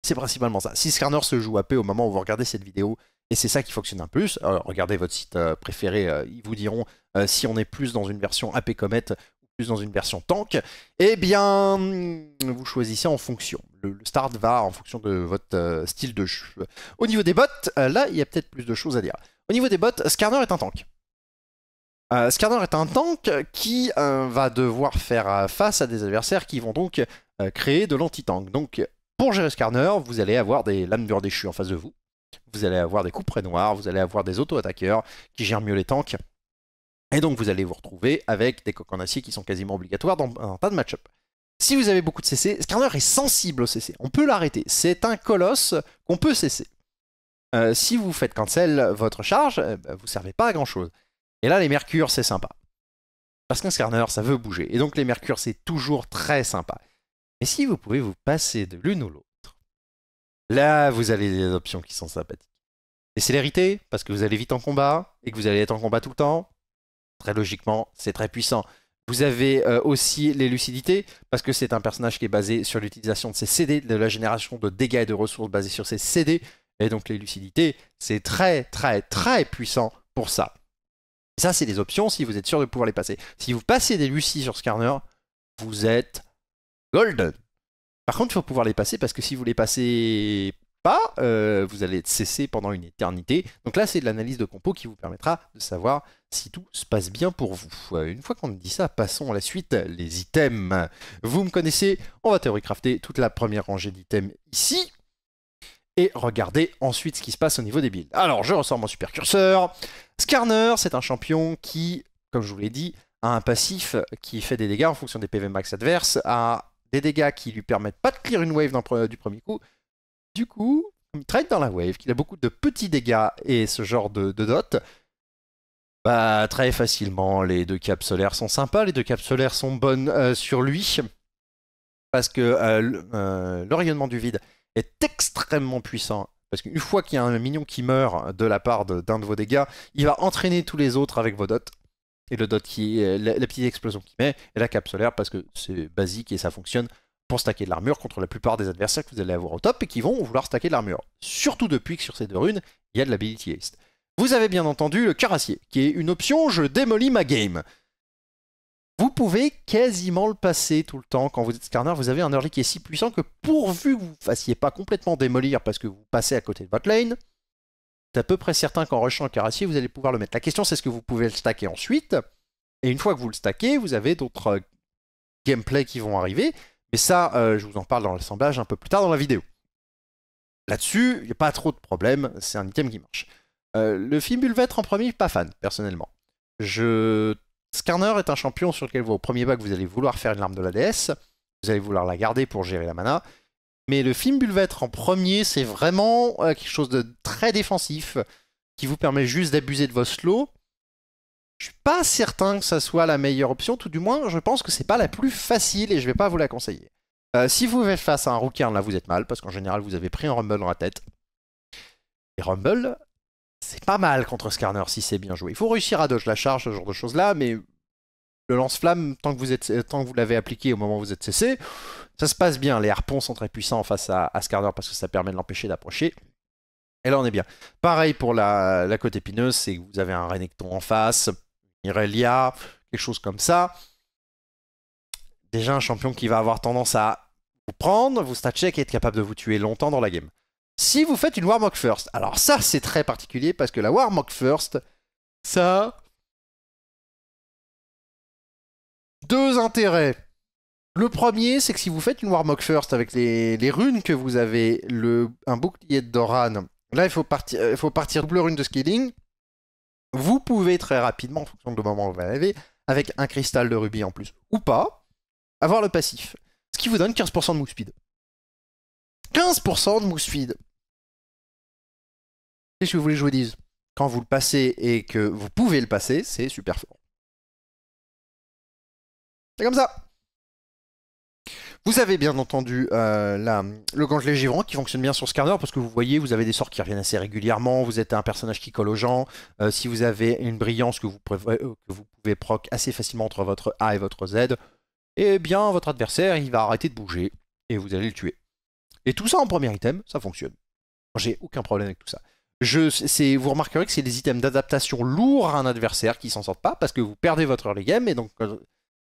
Speaker 1: C'est principalement ça. Si Skarner se joue AP au moment où vous regardez cette vidéo, et c'est ça qui fonctionne un plus. regardez votre site euh, préféré, euh, ils vous diront si on est plus dans une version AP Comet plus dans une version tank, et eh bien, vous choisissez en fonction. Le, start va en fonction de votre euh, style de jeu. Au niveau des bots, euh, là, il y a peut-être plus de choses à dire. Au niveau des bots, Skarner est un tank. Euh, Skarner est un tank qui euh, va devoir faire face à des adversaires qui vont donc créer de l'anti-tank. Donc, pour gérer Skarner, vous allez avoir des lames déchu déchues en face de vous. Vous allez avoir des près noirs, vous allez avoir des auto-attaqueurs qui gèrent mieux les tanks. Et donc vous allez vous retrouver avec des coques en acier qui sont quasiment obligatoires dans un tas de match-up. Si vous avez beaucoup de CC, Skarner est sensible au CC. On peut l'arrêter. C'est un colosse qu'on peut cesser. Euh, si vous faites cancel votre charge, euh, bah, vous ne servez pas à grand chose. Et là, les mercures, c'est sympa. Parce qu'un Skarner, ça veut bouger. Et donc les mercures, c'est toujours très sympa. Mais si vous pouvez vous passer de l'une ou l'autre, là, vous avez des options qui sont sympathiques. Et célérités, parce que vous allez vite en combat, et que vous allez être en combat tout le temps. Très logiquement, c'est très puissant. Vous avez euh, aussi les lucidités, parce que c'est un personnage qui est basé sur l'utilisation de ses CD, de la génération de dégâts et de ressources basées sur ses CD. Et donc les lucidités, c'est très très très puissant pour ça. Ça, c'est des options si vous êtes sûr de pouvoir les passer. Si vous passez des lucies sur Skarner, vous êtes golden. Par contre, il faut pouvoir les passer parce que si vous les passez pas, euh, vous allez être cessé pendant une éternité. Donc là, c'est de l'analyse de compo qui vous permettra de savoir si tout se passe bien pour vous. Euh, une fois qu'on dit ça, passons à la suite, les items. Vous me connaissez, on va théorie toute la première rangée d'items ici. Et regardez ensuite ce qui se passe au niveau des builds. Alors, je ressors mon super curseur. Skarner, c'est un champion qui, comme je vous l'ai dit, a un passif qui fait des dégâts en fonction des PV max adverses, a des dégâts qui lui permettent pas de clear une wave du premier coup. Du coup, trade dans la wave, qu'il a beaucoup de petits dégâts et ce genre de, de dots, bah, très facilement, les deux capes solaires sont sympas, les deux capes solaires sont bonnes euh, sur lui, parce que euh, le euh, rayonnement du vide est extrêmement puissant. Parce qu'une fois qu'il y a un minion qui meurt de la part d'un de, vos dégâts, il va entraîner tous les autres avec vos dots. Et le dot qui la, petite explosion qu'il met, et la cape solaire, parce que c'est basique et ça fonctionne pour stacker de l'armure contre la plupart des adversaires que vous allez avoir au top et qui vont vouloir stacker de l'armure. Surtout depuis que sur ces deux runes, il y a de l'ability haste. Vous avez bien entendu le Carassier, qui est une option je démolis ma game. Vous pouvez quasiment le passer tout le temps. Quand vous êtes scarner, vous avez un early qui est si puissant que pourvu que vous ne fassiez pas complètement démolir parce que vous passez à côté de votre lane, c'est à peu près certain qu'en rushant le vous allez pouvoir le mettre. La question c'est ce que vous pouvez le stacker ensuite. Et une fois que vous le stackez, vous avez d'autres euh, gameplay qui vont arriver. Mais ça, euh, je vous en parle dans l'assemblage un peu plus tard dans la vidéo. Là-dessus, il n'y a pas trop de problème, c'est un item qui marche. Euh, le film Bulvêtre en premier, pas fan, personnellement. Je... Skarner est un champion sur lequel, au premier bac, vous allez vouloir faire une larme de la déesse, vous allez vouloir la garder pour gérer la mana. Mais le film Bulvêtre en premier, c'est vraiment euh, quelque chose de très défensif, qui vous permet juste d'abuser de vos slots. Je suis pas certain que ça soit la meilleure option, tout du moins, je pense que c'est pas la plus facile et je vais pas vous la conseiller. Euh, si vous faites face à un rouquin, là vous êtes mal, parce qu'en général vous avez pris un rumble dans la tête. Et rumble, c'est pas mal contre Skarner si c'est bien joué. Il faut réussir à dodge la charge, ce genre de choses-là, mais le lance-flamme, tant que vous, euh, vous l'avez appliqué au moment où vous êtes cessé, ça se passe bien. Les harpons sont très puissants face à, Skarner parce que ça permet de l'empêcher d'approcher. Et là, on est bien. Pareil pour la, la côte épineuse, c'est que vous avez un Renekton en face, Irelia, quelque chose comme ça. Déjà, un champion qui va avoir tendance à vous prendre, vous stat et être capable de vous tuer longtemps dans la game si vous faites une War First. Alors ça, c'est très particulier parce que la War
Speaker 2: First, ça
Speaker 1: deux intérêts. Le premier, c'est que si vous faites une War First avec les, runes que vous avez, le, un bouclier de Doran, là, il faut, partir, il faut partir double rune de scaling. Vous pouvez très rapidement, en fonction du moment où vous avez, avec un cristal de rubis en plus ou pas, avoir le passif. Ce qui vous donne 15% de move speed.
Speaker 2: 15% de move speed. Qu'est-ce que vous voulez que je vous dise Quand vous le passez et que vous pouvez le passer, c'est super fort. C'est comme ça.
Speaker 1: Vous avez bien entendu euh, le gangelet givrant qui fonctionne bien sur Skarner parce que vous voyez, vous avez des sorts qui reviennent assez régulièrement, vous êtes un personnage qui colle aux gens, euh, si vous avez une brillance que vous, pouvez, euh, que vous, pouvez proc assez facilement entre votre A et votre Z, eh bien votre adversaire il va arrêter de bouger et vous allez le tuer. Et tout ça en premier item, ça fonctionne. J'ai aucun problème avec tout ça. Je, vous remarquerez que c'est des items d'adaptation lourds à un adversaire qui s'en sortent pas parce que vous perdez votre early game et donc euh,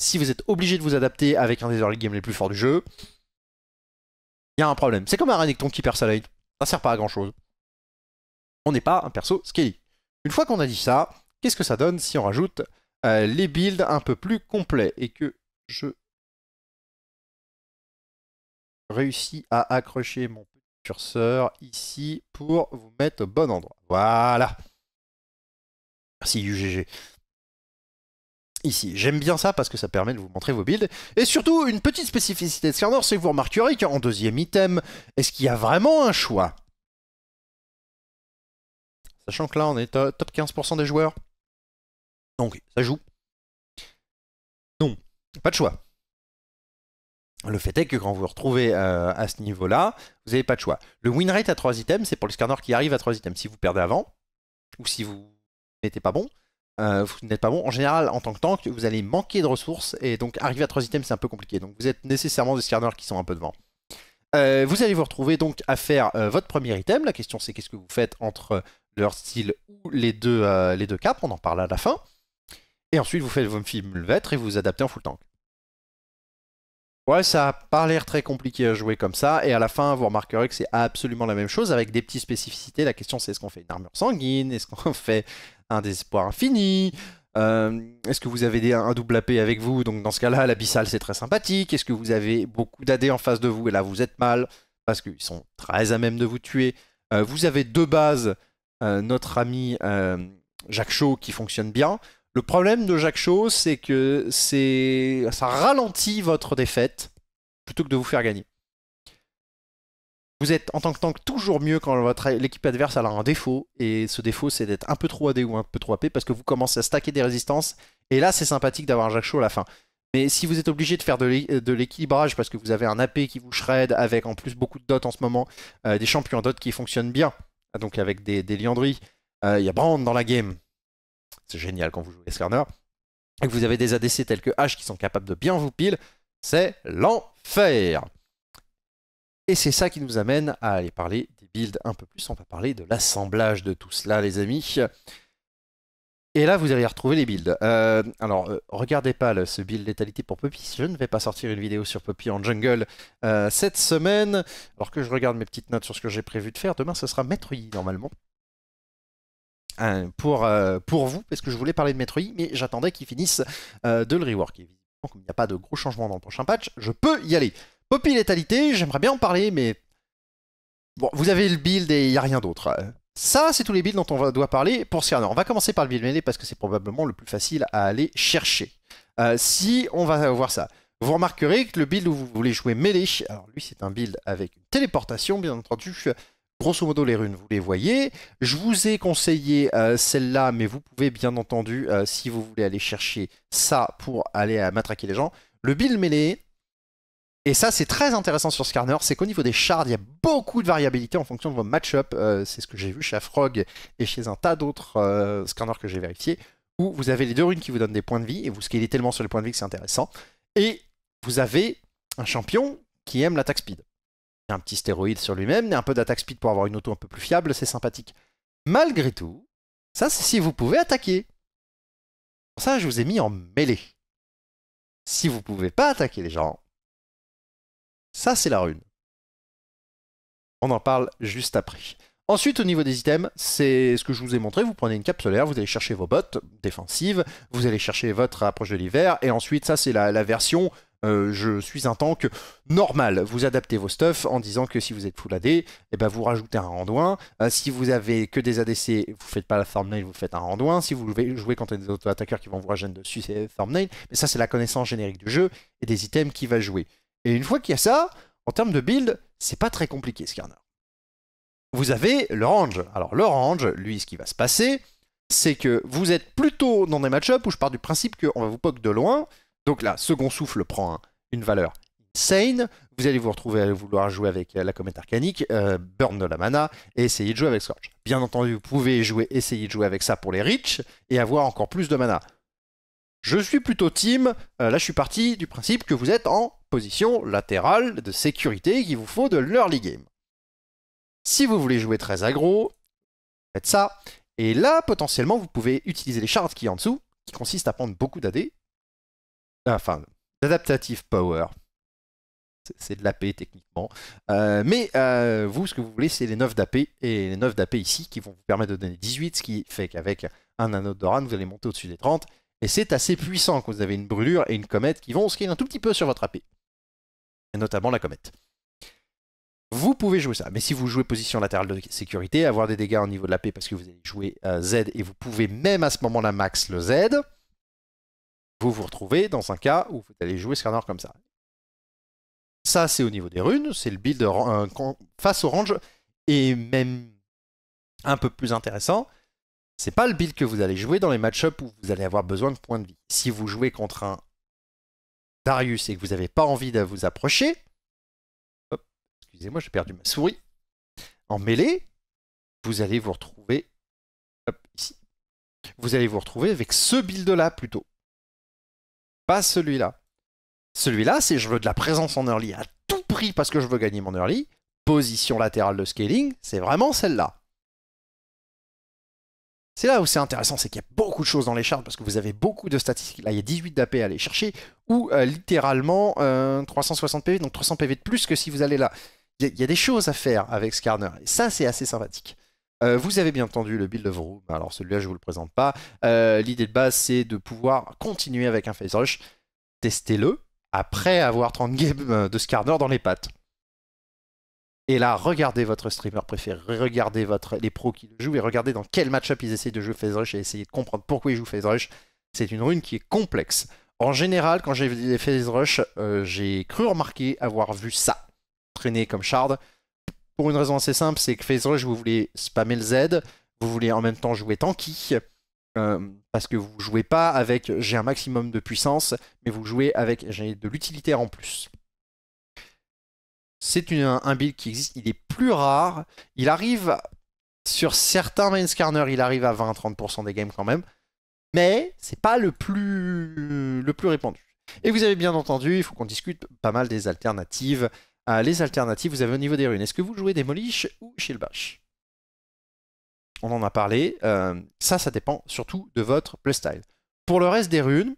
Speaker 1: si vous êtes obligé de vous adapter avec un des early games les plus forts du jeu, il y a un problème. C'est comme un Renekton qui perd sa light, ça sert pas à grand chose. On n'est pas un perso scaly. Une fois qu'on a dit ça, qu'est-ce que ça donne si on rajoute euh, les builds un peu plus complets et que je réussis à accrocher mon curseur ici pour vous mettre au bon endroit. Voilà. Merci UGG. Ici, j'aime bien ça parce que ça permet de vous montrer vos builds. Et surtout, une petite spécificité de Scanner, c'est que vous remarquerez qu'en deuxième item, est-ce qu'il y a vraiment un choix Sachant que là, on
Speaker 2: est top 15% des joueurs. Donc, ça joue.
Speaker 1: Non, pas de choix. Le fait est que quand vous vous retrouvez euh, à ce niveau-là, vous n'avez pas de choix. Le win rate à 3 items, c'est pour le scanner qui arrive à 3 items. Si vous perdez avant, ou si vous n'êtes pas bon, euh, vous n'êtes pas bon. En général, en tant que tank, vous allez manquer de ressources, et donc arriver à 3 items, c'est un peu compliqué. Donc vous êtes nécessairement des scanners qui sont un peu devant. Euh, vous allez vous retrouver donc à faire votre premier item. La question c'est qu'est-ce que vous faites entre leur style ou les deux, les deux caps, on en parle à la fin. Et ensuite, vous faites vos film le et vous vous adaptez en full tank. Ouais, ça a pas l'air très compliqué à jouer comme ça. Et à la fin, vous remarquerez que c'est absolument la même chose avec des petites spécificités. La question, c'est est-ce qu'on fait une armure sanguine Est-ce qu'on fait un désespoir infini euh, Est-ce que vous avez un double AP avec vous Donc, dans ce cas-là, l'abyssal, c'est très sympathique. Est-ce que vous avez beaucoup d'AD en face de vous Et là, vous êtes mal parce qu'ils sont très à même de vous tuer. Euh, vous avez deux bases. Euh, notre ami Jacques Chaud qui fonctionne bien. Le problème de Jacques Chaud, c'est que ça ralentit votre défaite plutôt que de vous faire gagner. Vous êtes en tant que tank toujours mieux quand votre l'équipe adverse a un défaut et ce défaut c'est d'être un peu trop AD ou un peu trop AP parce que vous commencez à stacker des résistances et là c'est sympathique d'avoir Jacques Chaud à la fin. Mais si vous êtes obligé de faire de l'équilibrage parce que vous avez un AP qui vous shred avec en plus beaucoup de dots en ce moment, euh, des champions dots qui fonctionnent bien, donc avec des, des liandries, euh, il y a Brand dans la game, c'est génial quand vous jouez Skarner, et que vous avez des ADC tels que H qui sont capables de bien vous pile, c'est l'enfer. Et c'est ça qui nous amène à aller parler des builds un peu plus. On va parler de l'assemblage de tout cela, les amis. Et là, vous allez retrouver les builds. Euh, alors, euh, regardez pas ce build létalité pour Poppy. Je ne vais pas sortir une vidéo sur Poppy en jungle euh, cette semaine. Alors que je regarde mes petites notes sur ce que j'ai prévu de faire. Demain, ce sera Maître Yi, normalement. Hein, euh, pour, vous, parce que je voulais parler de Metroid, mais j'attendais qu'ils finissent euh, de le rework. Évidemment, comme il n'y a pas de gros changements dans le prochain patch, je peux y aller. Poppy Létalité, j'aimerais bien en parler, mais Bon, vous avez le build et il n'y a rien d'autre. Ça, c'est tous les builds dont on doit parler pour si On va commencer par le build melee parce que c'est probablement le plus facile à aller chercher. Euh, si on va voir ça, vous remarquerez que le build où vous voulez jouer melee, alors lui c'est un build avec une téléportation, bien entendu, Grosso modo, les runes, vous les voyez. Je vous ai conseillé euh, celle-là, mais vous pouvez bien entendu, euh, si vous voulez aller chercher ça pour aller à euh, matraquer les gens, le build mêlé. Et ça, c'est très intéressant sur Scarner, c'est qu'au niveau des shards, il y a beaucoup de variabilité en fonction de vos match-up. c'est ce que j'ai vu chez Frog et chez un tas d'autres Scarner que j'ai vérifiés, où vous avez les deux runes qui vous donnent des points de vie, et vous scalez tellement sur les points de vie que c'est intéressant. Et vous avez un champion qui aime l'attaque speed un petit stéroïde sur lui-même, un peu d'attaque speed pour avoir une auto un peu plus fiable, c'est sympathique. Malgré tout, ça c'est si vous pouvez attaquer. ça, je vous ai mis en mêlée.
Speaker 2: Si vous pouvez pas attaquer les gens, ça c'est la rune.
Speaker 1: On en parle juste après. Ensuite, au niveau des items, c'est ce que je vous ai montré. Vous prenez une cape solaire, vous allez chercher vos bottes défensives, vous allez chercher votre approche de l'hiver, et ensuite, ça, c'est la, version euh, je suis un tank normal. Vous adaptez vos stuffs en disant que si vous êtes full AD, et eh ben, vous rajoutez un randouin. Euh, si vous avez que des ADC, vous faites pas la thumbnail, vous faites un randouin. Si vous jouez contre des auto-attaqueurs qui vont vous rajouter dessus, c'est thumbnail. Mais ça, c'est la connaissance générique du jeu et des items qui va jouer. Et une fois qu'il y a ça, en termes de build, c'est pas très compliqué, Skarner. Vous avez le range. Alors, le range, lui, ce qui va se passer, c'est que vous êtes plutôt dans des match-ups où je pars du principe qu'on va vous poke de loin. Donc là, Second Souffle prend une valeur insane. Vous allez vous retrouver à vouloir jouer avec euh, la comète arcanique, euh, burn de la mana, et essayer de jouer avec Scorch. Bien entendu, vous pouvez jouer, essayer de jouer avec ça pour les riches et avoir encore plus de mana. Je suis plutôt team, euh, là je suis parti du principe que vous êtes en position latérale de sécurité qu'il vous faut de l'early game. Si vous voulez jouer très aggro, faites ça. Et là, potentiellement, vous pouvez utiliser les shards qui est en dessous, qui consistent à prendre beaucoup d'AD, enfin, d'adaptative power. C'est de l'AP techniquement. Euh, mais euh, vous, ce que vous voulez, c'est les 9 d'AP. Et les 9 d'AP ici qui vont vous permettre de donner 18, ce qui fait qu'avec un anneau de Doran, vous allez monter au-dessus des 30. Et c'est assez puissant quand vous avez une brûlure et une comète qui vont scale un tout petit peu sur votre AP. Et notamment la comète. Vous pouvez jouer ça, mais si vous jouez position latérale de sécurité, avoir des dégâts au niveau de l'AP parce que vous allez jouer euh, Z et vous pouvez même à ce moment-là max le Z vous vous retrouvez dans un cas où vous allez jouer Skarner comme ça. Ça, c'est au niveau des runes, c'est le build face au range, et même un peu plus intéressant, c'est pas le build que vous allez jouer dans les match-ups où vous allez avoir besoin de points de vie. Si vous jouez contre un Darius et que vous n'avez pas envie de vous approcher, excusez-moi, j'ai perdu
Speaker 2: ma souris, en mêlée, vous allez vous retrouver ici.
Speaker 1: Vous allez vous retrouver avec ce build-là plutôt. Pas celui-là. Celui-là, c'est je veux de la présence en early à tout prix parce que je veux gagner mon early. Position latérale de scaling, c'est vraiment celle-là. C'est là où c'est intéressant, c'est qu'il y a beaucoup de choses dans les charts parce que vous avez beaucoup de statistiques. Là, il y a 18 d'AP à aller chercher ou euh, littéralement 360 euh, PV, donc 300 PV de plus que si vous allez là. Il y, a des choses à faire avec Skarner, et ça, c'est assez sympathique. Euh, vous avez bien entendu le build of room, alors celui-là je vous le présente pas. Euh, l'idée de base c'est de pouvoir continuer avec un phase rush, testez-le après avoir 30 games de Skarner dans les pattes. Et là, regardez votre streamer préféré, regardez votre, les pros qui le jouent et regardez dans quel match-up ils essayent de jouer phase rush et essayez de comprendre pourquoi ils jouent phase rush. C'est une rune qui est complexe. En général, quand j'ai vu des phase rush, j'ai cru remarquer avoir vu ça traîner comme shard pour une raison assez simple, c'est que Phase Rush, vous voulez spammer le Z, vous voulez en même temps jouer tanky, euh, parce que vous jouez pas avec j'ai un maximum de puissance, mais vous jouez avec j'ai de l'utilitaire en plus. C'est un build qui existe, il est plus rare, il arrive sur certains main scanners, il arrive à 20-30% des games quand même, mais c'est pas le plus, le plus répandu. Et vous avez bien entendu, il faut qu'on discute pas mal des alternatives les alternatives, vous avez au niveau des runes. Est-ce que vous jouez Demolish ou Shieldbash On en a parlé. Euh, ça, ça dépend surtout de votre playstyle. Pour le reste des runes,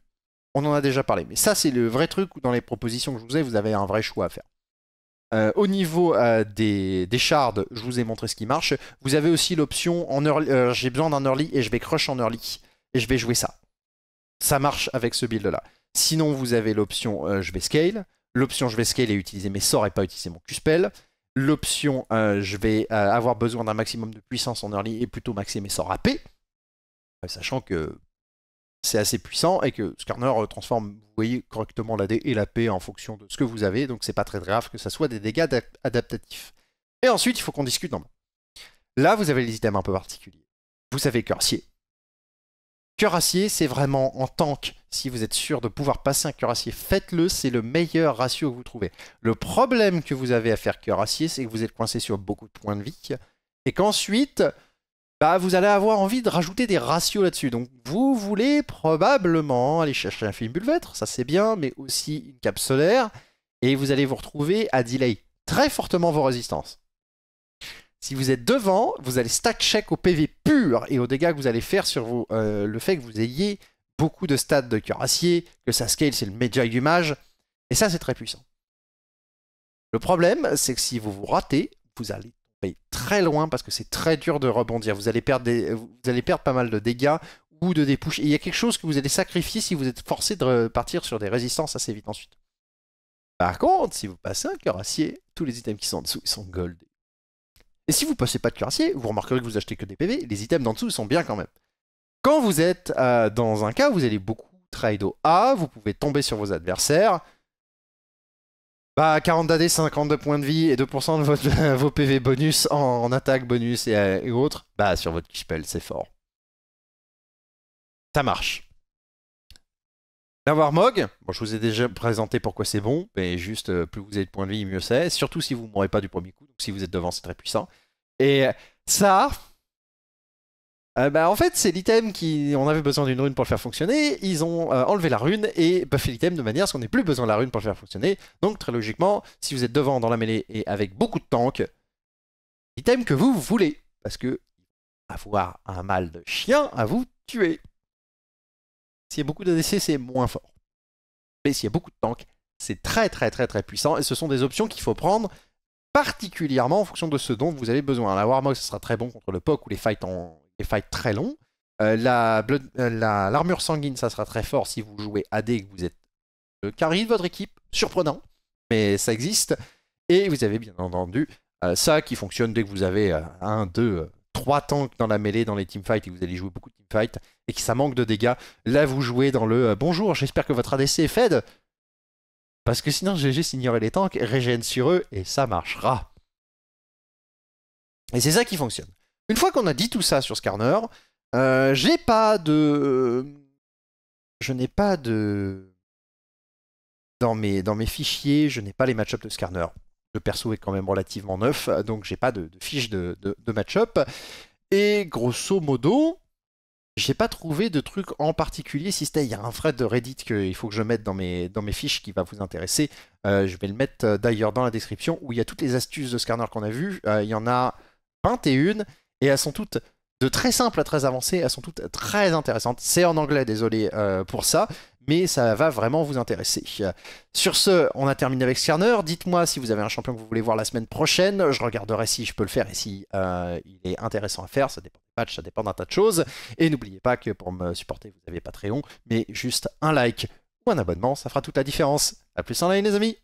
Speaker 1: on en a déjà parlé. Mais ça, c'est le vrai truc où dans les propositions que je vous ai, vous avez un vrai choix à faire. Euh, au niveau euh, des, shards, je vous ai montré ce qui marche. Vous avez aussi l'option en j'ai besoin d'un early et je vais crush en early et je vais jouer ça. Ça marche avec ce build là. Sinon, vous avez l'option je vais scale. L'option je vais scale et utiliser mes sorts et pas utiliser mon Q-spell. L'option euh, je vais euh, avoir besoin d'un maximum de puissance en early et plutôt maxer mes sorts AP. Euh, sachant que c'est assez puissant et que Skarner transforme, vous voyez, correctement la D et la P en fonction de ce que vous avez, donc c'est pas très grave que ça soit des dégâts adaptatifs. Et ensuite, il faut qu'on discute en Là, vous avez les items un peu particuliers. Vous avez cœur acier. Cœur acier, c'est vraiment en tank, si vous êtes sûr de pouvoir passer un cuirassier, faites-le, c'est le meilleur ratio que vous trouvez. Le problème que vous avez à faire cuirassier, c'est que vous êtes coincé sur beaucoup de points de vie et qu'ensuite, bah, vous allez avoir envie de rajouter des ratios là-dessus. Donc vous voulez probablement aller chercher un film bulvêtre, ça c'est bien, mais aussi une cape solaire, et vous allez vous retrouver à delay très fortement vos résistances. Si vous êtes devant, vous allez stack check au PV pur et aux dégâts que vous allez faire sur euh, le fait que vous ayez beaucoup de stats de cuirassiers, que ça scale c'est le média du mage, et ça c'est très puissant. Le problème, c'est que si vous vous ratez, vous allez tomber très loin parce que c'est très dur de rebondir. Vous allez perdre, vous allez perdre pas mal de dégâts ou de dépouches. Et il y a quelque chose que vous allez sacrifier si vous êtes forcé de repartir sur des résistances assez vite ensuite. Par contre, si vous passez un cuirassier, tous les items qui sont en dessous ils sont goldés. Et si vous passez pas de cuirassier, vous remarquerez que vous achetez que des PV, les items d'en dessous sont bien quand même. Quand vous êtes euh, dans un cas, vous allez beaucoup trade au A, vous pouvez tomber sur vos adversaires. Bah, 40 d'AD, 52 points de vie et 2% de votre, vos PV bonus en, attaque bonus et, autres, bah, sur votre spell, c'est fort. Ça marche. La Mog, bon, je vous ai déjà présenté pourquoi c'est bon, mais juste, euh, plus vous avez de points de vie, mieux c'est. Surtout si vous ne mourrez pas du premier coup, donc si vous êtes devant, c'est très puissant. Et ça, euh, bah, en fait, c'est l'item qui. On avait besoin d'une rune pour le faire fonctionner. Ils ont euh, enlevé la rune et buffé l'item de manière à ce qu'on n'ait plus besoin de la rune pour le faire fonctionner. Donc, très logiquement, si vous êtes devant dans la mêlée et avec beaucoup de tanks, l'item que vous voulez. Parce que avoir un mal de chien à vous tuer. S'il y a beaucoup d'ADC, c'est moins fort. Mais s'il y a beaucoup de tanks, c'est très très très très puissant. Et ce sont des options qu'il faut prendre particulièrement en fonction de ce dont vous avez besoin. La Warmog, ce sera très bon contre le POC ou les fights en Fight très long. Euh, euh, l'armure sanguine, ça sera très fort si vous jouez AD et que vous êtes le euh, carry de votre équipe. Surprenant, mais ça existe. Et vous avez bien entendu ça qui fonctionne dès que vous avez 1, 2, trois tanks dans la mêlée, dans les teamfights, et que vous allez jouer beaucoup de teamfights, et que ça manque de dégâts. Là, vous jouez dans le bonjour, j'espère que votre ADC est fed. Parce que sinon, juste ignoré les tanks, régène sur eux, et ça marchera. Et c'est ça qui fonctionne. Une fois qu'on a dit tout ça sur Skarner, euh, j'ai pas de. Euh, je n'ai pas de. Dans mes, dans mes fichiers, je n'ai pas les match-ups de Skarner. Le perso est quand même relativement neuf, donc j'ai pas de, fiches fiche de, match-up. Et grosso modo, j'ai pas trouvé de truc en particulier, si c'était il y a un thread de Reddit qu'il faut que je mette dans mes, dans mes fiches qui va vous intéresser. Euh, je vais le mettre d'ailleurs dans la description où il y a toutes les astuces de Skarner qu'on a vues. il y en a 21 et elles sont toutes de très simples à très avancées, elles sont toutes très intéressantes. C'est en anglais, désolé euh, pour ça, mais ça va vraiment vous intéresser. Sur ce, on a terminé avec Skarner. Dites-moi si vous avez un champion que vous voulez voir la semaine prochaine. Je regarderai si je peux le faire et si euh, il est intéressant à faire. Ça dépend du match, ça dépend d'un tas de choses. Et n'oubliez pas que pour me supporter, vous avez Patreon, mais juste un like ou un abonnement, ça fera toute la
Speaker 2: différence. A plus en ligne, les amis!